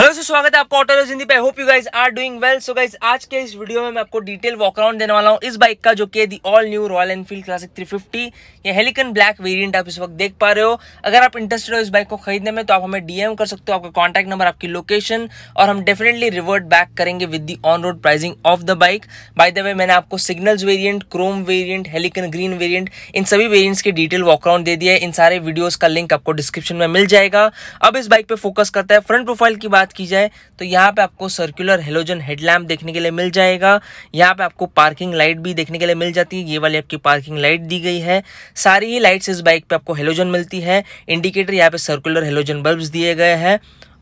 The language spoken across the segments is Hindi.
हेलो सर स्वागत है आपका ऑटो रोज हिंदी पे hope you guys are doing well so guys आज के इस वीडियो में मैं आपको डिटेल वॉकराउंड देने वाला हूँ इस बाइक का जो कि the all new Royal Enfield Classic 350 या हेलिकन ब्लैक वेरिएंट आप इस वक्त देख पा रहे हो अगर आप इंटरेस्टेड हो इस बाइक को खरीदने में तो आप हमें डीएम कर सकते हो आपका कॉन्टैक्ट नंबर आपकी लोकेशन और हम डेफिनेटली रिवर्ट बैक करेंगे with the on road pricing of the bike by the way मैंने आपको signals variant chrome variant Halcyon green variant इन सभी वेरियंट्स की डिटेल वॉकराउंड दे दिया है इन सारे वीडियोज का लिंक आपको डिस्क्रिप्शन में मिल जाएगा अब इस बाइक पर फोकस करता है फ्रंट प्रोफाइल की बात बात की जाए तो यहाँ पे आपको सर्कुलर हेलोजन हेडलैम्प देखने के लिए मिल जाएगा यहाँ पे आपको पार्किंग लाइट भी देखने के लिए मिल जाती है ये वाली आपकी पार्किंग लाइट दी गई है सारी ही लाइट्स इस बाइक पे आपको हेलोजन मिलती है इंडिकेटर यहाँ पे सर्कुलर हेलोजन बल्ब दिए गए हैं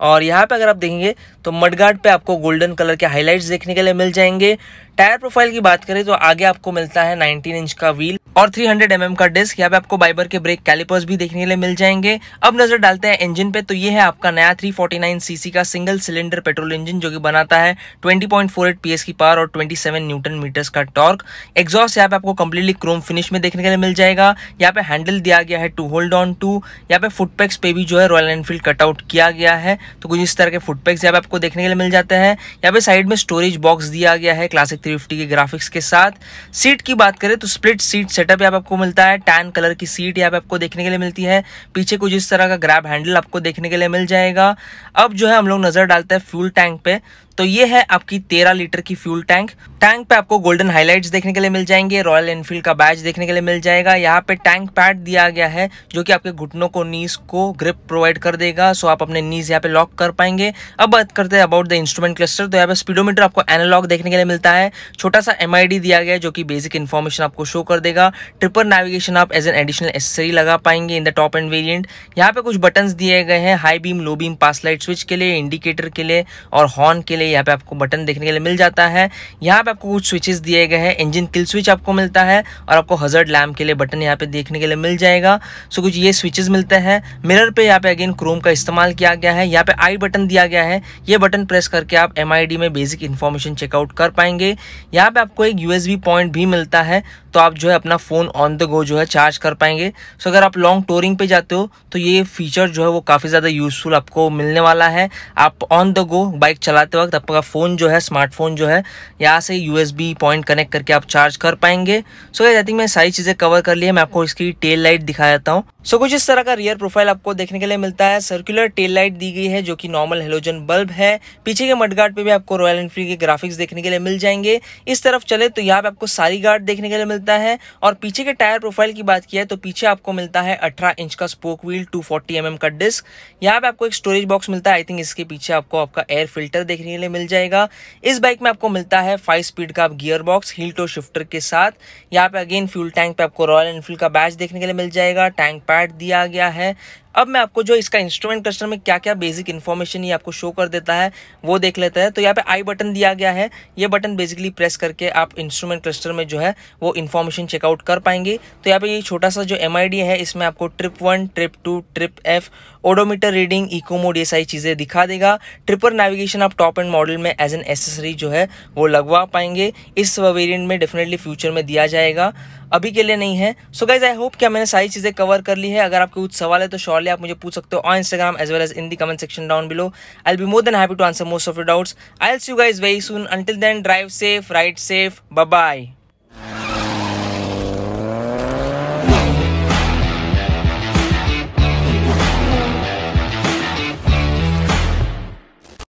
और यहाँ पे अगर आप देखेंगे तो मडगार्ड पे आपको गोल्डन कलर के हाईलाइट्स देखने के लिए मिल जाएंगे टायर प्रोफाइल की बात करें तो आगे आपको मिलता है 19 इंच का व्हील और 300 हंड्रेड mm का डिस्क यहाँ पे आपको बाइबर के ब्रेक कैलिपर्स भी देखने के लिए मिल जाएंगे अब नजर डालते हैं इंजन पे तो ये है आपका नया 349 सीसी का सिंगल सिलेंडर पेट्रोल इंजन जो कि बनाता है 20.48 पॉइंट की पावर और 27 न्यूटन मीटर्स का टॉर्क एग्जॉस्ट यहाँ पे आपको कंप्लीटली क्रोम फिनिश में देखने के लिए मिल जाएगा यहाँ पे हैंडल दिया गया है टू होल्ड ऑन टू यहाँ पे फुटपैक्स पे भी जो है रॉयल एनफील्ड कटआउट किया गया है तो कुछ इस तरह के फुटपैक्स यहाँ पे आपको देखने के लिए मिल जाते हैं यहाँ पे साइड में स्टोरेज बॉक्स दिया गया है क्लासिक थ्री के ग्राफिक्स के साथ सीट की बात करें तो स्प्लिट सीट सेट सेटअप यहाँ पे आपको मिलता है टैन कलर की सीट यहाँ पे आपको देखने के लिए मिलती है पीछे कुछ इस तरह का ग्रैब हैंडल आपको देखने के लिए मिल जाएगा अब जो है हम लोग नज़र डालते हैं फ्यूल टैंक पे तो ये है आपकी तेरह लीटर की फ्यूल टैंक टैंक पे आपको गोल्डन हाईलाइट्स देखने के लिए मिल जाएंगे रॉयल एनफील्ड का बैच देखने के लिए मिल जाएगा यहाँ पे टैंक पैड दिया गया है जो कि आपके घुटनों को नीज को ग्रिप प्रोवाइड कर देगा सो आप अपने नीज यहाँ पे लॉक कर पाएंगे अब बात करते हैं अबाउट द इंस्ट्रूमेंट क्लस्टर तो यहाँ पे स्पीडोमीटर आपको एनालॉग देखने के लिए मिलता है छोटा सा एम दिया गया जो कि बेसिक इन्फॉर्मेशन आपको शो कर देगा ट्रिपर नेविगेशन आप एज एन एडिशनल एसेसरी लगा पाएंगे in the top end variant यहाँ पे कुछ बटन दिए गए हैं high beam low beam pass light switch के लिए इंडिकेटर के लिए और हॉर्न के लिए यहाँ पे आपको बटन देखने के लिए मिल जाता है यहाँ पे आपको कुछ स्विचेस दिए गए हैं इंजन किल स्विच आपको मिलता है और आपको हजर्ड लैम्प के लिए बटन यहाँ पे देखने के लिए मिल जाएगा सो कुछ ये स्विचेस मिलते हैं मिरर पे यहाँ पे अगेन क्रोम का इस्तेमाल किया गया है यहाँ पे आई बटन दिया गया है ये बटन प्रेस करके आप एम में बेसिक इन्फॉर्मेशन चेकआउट कर पाएंगे यहाँ पे आपको एक यूएसबी पॉइंट भी मिलता है तो आप जो है अपना फ़ोन ऑन द गो जो है चार्ज कर पाएंगे सो अगर आप लॉन्ग टूरिंग पे जाते हो तो ये फीचर जो है वो काफ़ी ज़्यादा यूज़फुल आपको मिलने वाला है आप ऑन द गो बाइक चलाते वक्त आपका फ़ोन जो है स्मार्टफोन जो है यहाँ से यू पॉइंट कनेक्ट करके आप चार्ज कर पाएंगे सो आई थिंक मैं सारी चीज़ें कवर कर ली है मैं आपको इसकी टेल लाइट दिखा देता हूँ सो so, कुछ इस तरह का रियर प्रोफाइल आपको देखने के लिए मिलता है सर्कुलर टेल लाइट दी गई है जो कि नॉर्मल हेलोजन बल्ब है पीछे के मडगार्ड पे भी आपको रॉयल एनफील्ड के ग्राफिक्स देखने के लिए मिल जाएंगे इस तरफ चले तो यहाँ पे आपको सारी गार्ड देखने के लिए मिलता है और पीछे के टायर प्रोफाइल की बात किया है तो पीछे आपको मिलता है अठारह इंच का spoke wheel two forty mm का डिस्क यहाँ पे आपको एक स्टोरेज बॉक्स मिलता है आई थिंक इसके पीछे आपको आपका एयर फिल्टर देखने के लिए में मिल जाएगा इस बाइक में आपको मिलता है फाइव स्पीड का gear box heel toe shifter के साथ यहाँ पे अगेन फ्यूल टैंक पे आपको रॉयल एनफील्ड का बैच देखने के लिए मिल जाएगा टैंक पैड दिया गया है अब मैं आपको जो इसका इंस्ट्रूमेंट क्लस्टर में क्या क्या बेसिक इन्फॉर्मेशन ये आपको शो कर देता है वो देख लेता है तो यहाँ पे आई बटन दिया गया है ये बटन बेसिकली प्रेस करके आप इंस्ट्रूमेंट क्लस्टर में जो है वो इन्फॉर्मेशन चेकआउट कर पाएंगे तो यहाँ पे ये छोटा सा जो एम है इसमें आपको trip one trip two trip F odometer reading mode ये सारी चीज़ें दिखा देगा ट्रिपर नेविगेशन आप टॉप एंड मॉडल में एज एन एसेसरी जो है वो लगवा पाएंगे इस वेरियंट में डेफिनेटली फ्यूचर में दिया जाएगा अभी के लिए नहीं है सो गाइज आई होप क्या मैंने सारी चीज़ें कवर कर ली है अगर आपके कुछ सवाल है तो शॉर्टली आप मुझे पूछ सकते हो on Instagram as well as in the comment section down below I be more than happy to answer most of your doubts I'll see you guys very soon until then drive safe ride safe bye